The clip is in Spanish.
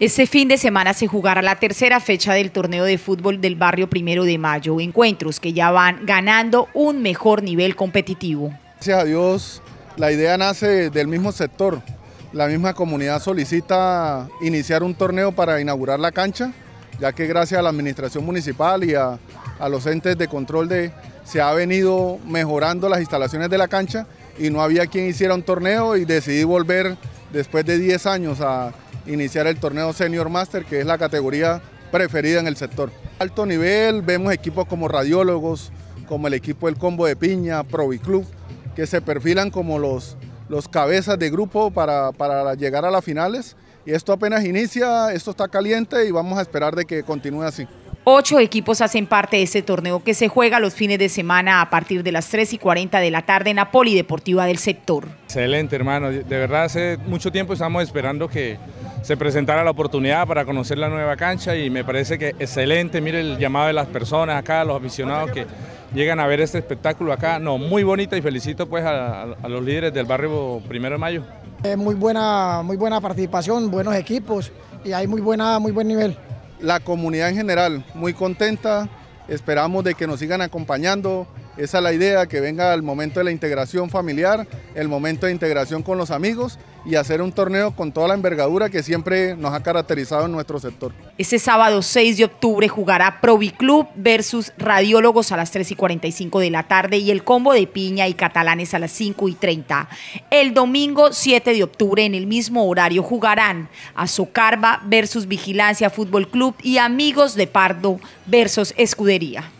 Este fin de semana se jugará la tercera fecha del torneo de fútbol del barrio Primero de Mayo, encuentros que ya van ganando un mejor nivel competitivo. Gracias a Dios, la idea nace del mismo sector. La misma comunidad solicita iniciar un torneo para inaugurar la cancha, ya que gracias a la administración municipal y a, los entes de control de, se ha venido mejorando las instalaciones de la cancha y no había quien hiciera un torneo y decidí volver después de 10 años a, iniciar el torneo Senior Master, que es la categoría preferida en el sector. Alto nivel, vemos equipos como radiólogos, como el equipo del Combo de Piña, Club, que se perfilan como los, los cabezas de grupo para, para llegar a las finales. Y esto apenas inicia, esto está caliente y vamos a esperar de que continúe así. Ocho equipos hacen parte de este torneo que se juega los fines de semana a partir de las 3 y 40 de la tarde en la Polideportiva del sector. Excelente, hermano. De verdad, hace mucho tiempo estamos esperando que, se presentara la oportunidad para conocer la nueva cancha y me parece que excelente, mire el llamado de las personas acá, los aficionados que llegan a ver este espectáculo acá, no, muy bonita y felicito pues a, los líderes del barrio Primero de Mayo. Es eh, muy, buena, muy buena participación, buenos equipos y hay muy, buena, muy buen nivel. La comunidad en general, muy contenta, esperamos de que nos sigan acompañando, esa es la idea, que venga el momento de la integración familiar, el momento de integración con los amigos y hacer un torneo con toda la envergadura que siempre nos ha caracterizado en nuestro sector. Ese sábado 6 de octubre jugará Club versus Radiólogos a las 3 y 45 de la tarde y el combo de Piña y Catalanes a las 5 y 30. El domingo 7 de octubre en el mismo horario jugarán Azocarba versus Vigilancia Fútbol Club y Amigos de Pardo versus Escudería.